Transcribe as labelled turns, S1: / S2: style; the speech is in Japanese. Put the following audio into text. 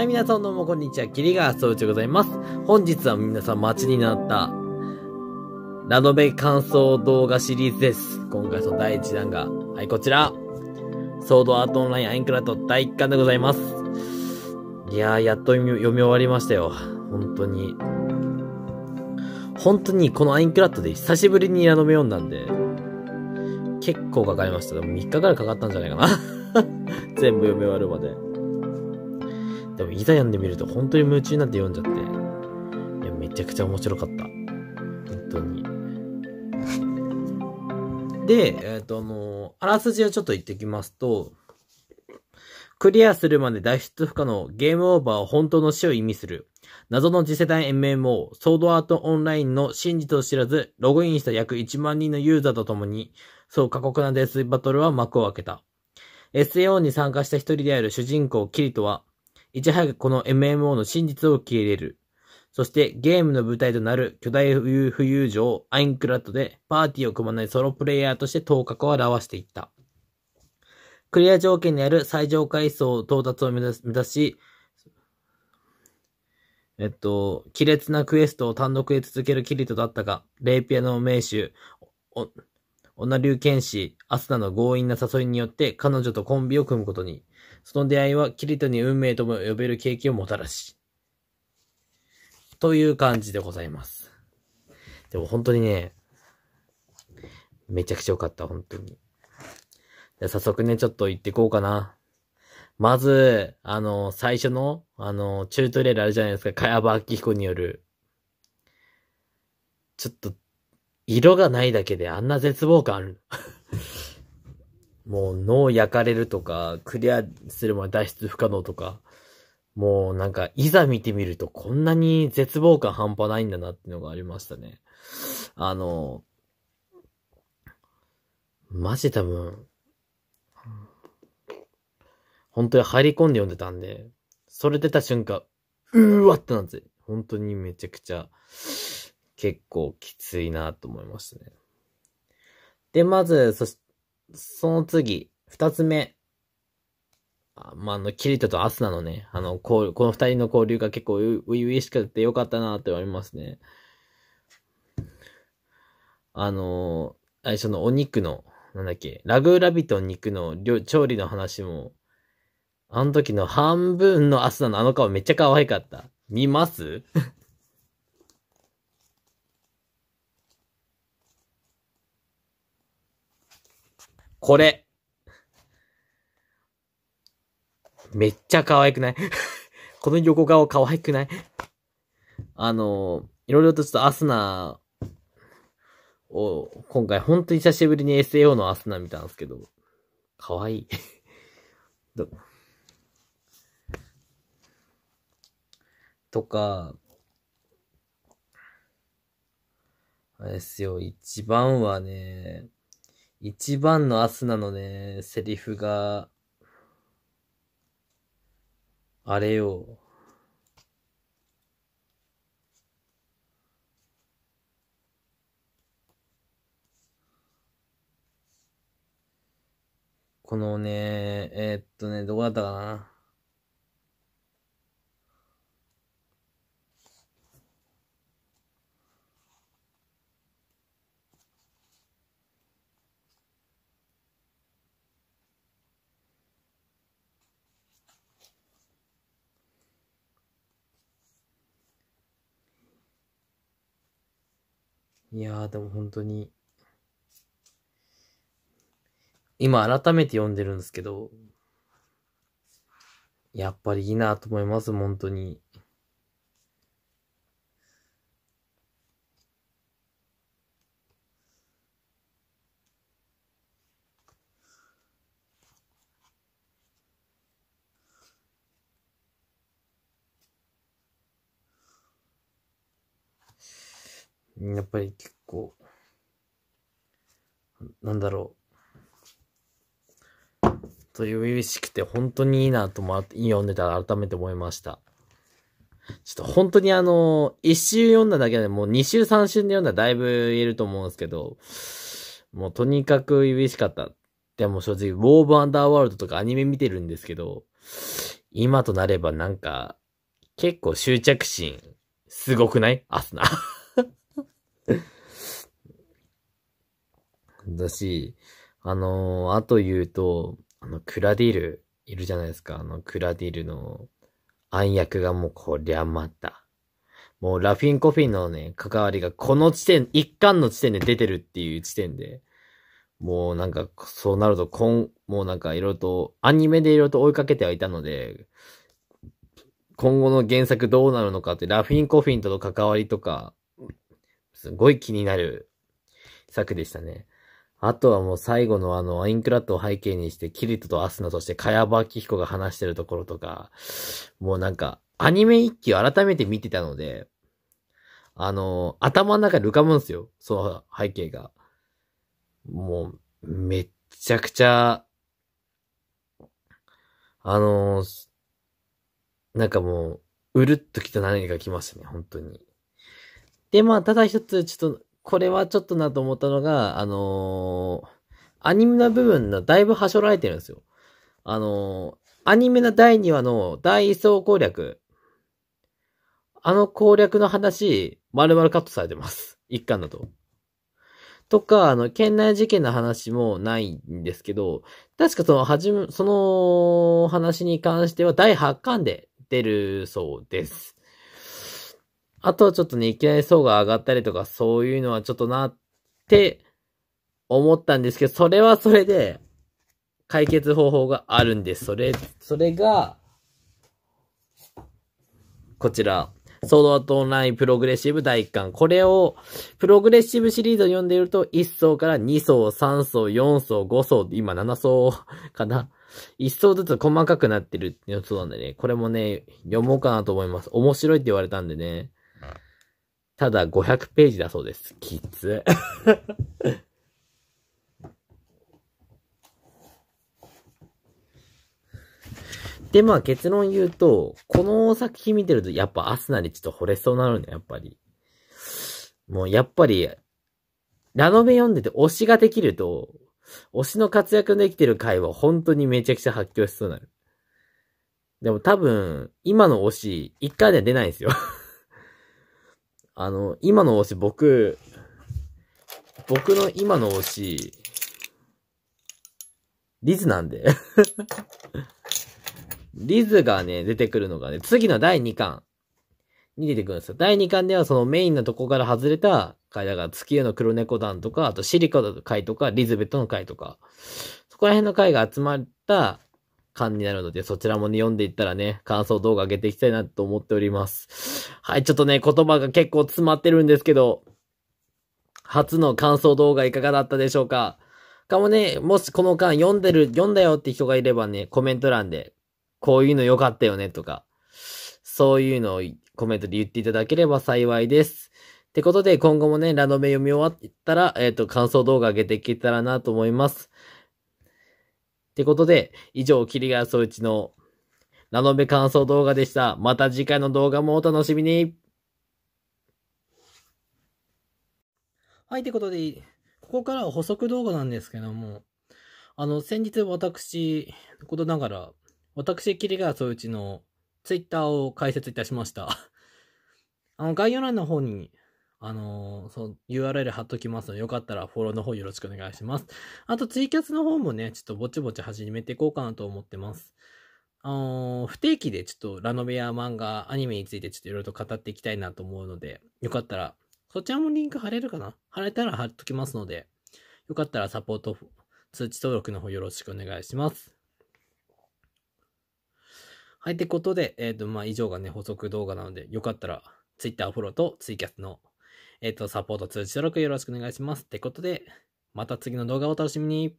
S1: はい、皆さんどうもこんにちは。りがそうちゅでございます。本日は皆さん待ちになった、ラノベ感想動画シリーズです。今回その第1弾が、はい、こちら。ソードアートオンラインアインクラット第1巻でございます。いやー、やっと読み終わりましたよ。本当に。本当にこのアインクラットで久しぶりにラノベ読んだんで、結構かかりました。でも3日ぐらいかかったんじゃないかな。全部読み終わるまで。でもいざ読んでみると本当に夢中になって読んじゃって、いや、めちゃくちゃ面白かった。本当に。で、えっ、と、あのあらすじをちょっと言ってきますと、クリアするまで脱出不可能、ゲームオーバーは本当の死を意味する。謎の次世代 MMO、ソードアートオンラインの真実を知らず、ログインした約1万人のユーザーと共に、そう過酷なデスバトルは幕を開けた。SAO に参加した一人である主人公キリトは、いち早くこの MMO の真実を受け入れる。そしてゲームの舞台となる巨大浮遊場、アインクラッドでパーティーを組まないソロプレイヤーとして頭角を現していった。クリア条件にある最上階層到達を目指目指し、えっと、亀裂なクエストを単独で続けるキリトだったが、レイピアの名手、オナリュウ剣士、アスナの強引な誘いによって彼女とコンビを組むことに。その出会いはキリトに運命とも呼べる景気をもたらし。という感じでございます。でも本当にね、めちゃくちゃ良かった、本当に。じゃ早速ね、ちょっと行ってこうかな。まず、あの、最初の、あの、チュートリアルあるじゃないですか。茅場明彦による。ちょっと、色がないだけであんな絶望感ある。もう脳焼かれるとか、クリアするまで脱出不可能とか、もうなんか、いざ見てみるとこんなに絶望感半端ないんだなっていうのがありましたね。あの、マジ多分、本当に入り込んで読んでたんで、それ出た瞬間、うーわってなんて、す本当にめちゃくちゃ、結構きついなと思いましたね。で、まず、そしその次、二つ目。あまあ、あの、キリトとアスナのね、あの、こう、この二人の交流が結構う々しくてよかったなって思いますね。あのー、最初のお肉の、なんだっけ、ラグーラビットン肉の調理の話も、あの時の半分のアスナのあの顔めっちゃ可愛かった。見ますこれ。めっちゃ可愛くない この横顔可愛くないあの、いろいろとちょっとアスナを、今回本当に久しぶりに SAO のアスナ見たんですけど、可愛い とか、あれですよ、一番はね、一番の明日なのね、セリフが、あれよ。このね、えー、っとね、どこだったかな。いやー、でも本当に、今改めて読んでるんですけど、やっぱりいいなと思います、本当に。やっぱり結構、なんだろう。という々しくて、本当にいいなと思いい読んでたら改めて思いました。ちょっと本当にあの、一周読んだだけでもう二周三周で読んだらだいぶ言えると思うんですけど、もうとにかく厳しかった。でも正直、ウォーブ・アンダーワールドとかアニメ見てるんですけど、今となればなんか、結構執着心、すごくないアスナ。だし、あのー、あと言うと、あの、クラディール、いるじゃないですか。あの、クラディールの暗躍がもうこりゃまた。もうラフィン・コフィンのね、関わりがこの地点、一巻の地点で出てるっていう地点で、もうなんか、そうなると、こん、もうなんかいろいろと、アニメでいろいろと追いかけてはいたので、今後の原作どうなるのかって、ラフィン・コフィンとの関わりとか、すごい気になる作でしたね。あとはもう最後のあの、アインクラットを背景にして、キリトとアスナとして、カヤバキヒコが話してるところとか、もうなんか、アニメ一期を改めて見てたので、あの、頭の中に浮かぶんですよ。その背景が。もう、めっちゃくちゃ、あの、なんかもう、うるっときた何か来ましたね、本当に。で、まあ、ただ一つ、ちょっと、これはちょっとなと思ったのが、あのー、アニメの部分がだいぶはしょられてるんですよ。あのー、アニメの第2話の第一層攻略。あの攻略の話、丸々カットされてます。一巻だと。とか、あの、県内事件の話もないんですけど、確かその、はじめ、その話に関しては第8巻で出るそうです。あとはちょっとね、いきなり層が上がったりとか、そういうのはちょっとなって思ったんですけど、それはそれで解決方法があるんです。それ、それが、こちら、ソードアートオンラインプログレッシブ第1巻。これを、プログレッシブシリーズを読んでいると、1層から2層、3層、4層、5層、今7層かな。1層ずつ細かくなってるってうそうなんでね、これもね、読もうかなと思います。面白いって言われたんでね。ただ500ページだそうです。きつ。で、まあ結論言うと、この作品見てると、やっぱアスナにちょっと惚れそうなるね、やっぱり。もうやっぱり、ラノベ読んでて推しができると、推しの活躍できてる回は本当にめちゃくちゃ発狂しそうになる。でも多分、今の推し、一回では出ないんですよあの、今の推し、僕、僕の今の推し、リズなんで リズがね、出てくるのがね、次の第2巻に出てくるんですよ。第2巻ではそのメインのとこから外れた回、だから月夜の黒猫団とか、あとシリカの回とか、リズベットの回とか、そこら辺の回が集まった感になるので、そちらもね、読んでいったらね、感想動画上げていきたいなと思っております。はい、ちょっとね、言葉が結構詰まってるんですけど、初の感想動画いかがだったでしょうかかもね、もしこの間読んでる、読んだよって人がいればね、コメント欄で、こういうの良かったよねとか、そういうのをコメントで言っていただければ幸いです。ってことで、今後もね、ラノベ読み終わったら、えっ、ー、と、感想動画上げていけたらなと思います。ってことで、以上、キリガうちのナノベ感想動画でした。また次回の動画もお楽しみにはい、ということで、ここからは補足動画なんですけども、あの、先日私、ことながら、私、キリガうちのツイッターを開設いたしました。あの、概要欄の方にあのー、そう、URL 貼っときますので、よかったらフォローの方よろしくお願いします。あと、ツイキャスの方もね、ちょっとぼちぼち始めていこうかなと思ってます。あのー、不定期でちょっとラノベや漫画、アニメについてちょっといろいろと語っていきたいなと思うので、よかったら、そちらもリンク貼れるかな貼れたら貼っときますので、よかったらサポート、通知登録の方よろしくお願いします。はい、ってことで、えっ、ー、と、まあ、以上がね、補足動画なので、よかったら、Twitter フォローとツイキャスのえっ、ー、と、サポート通知登録よろしくお願いします。ってことで、また次の動画をお楽しみに。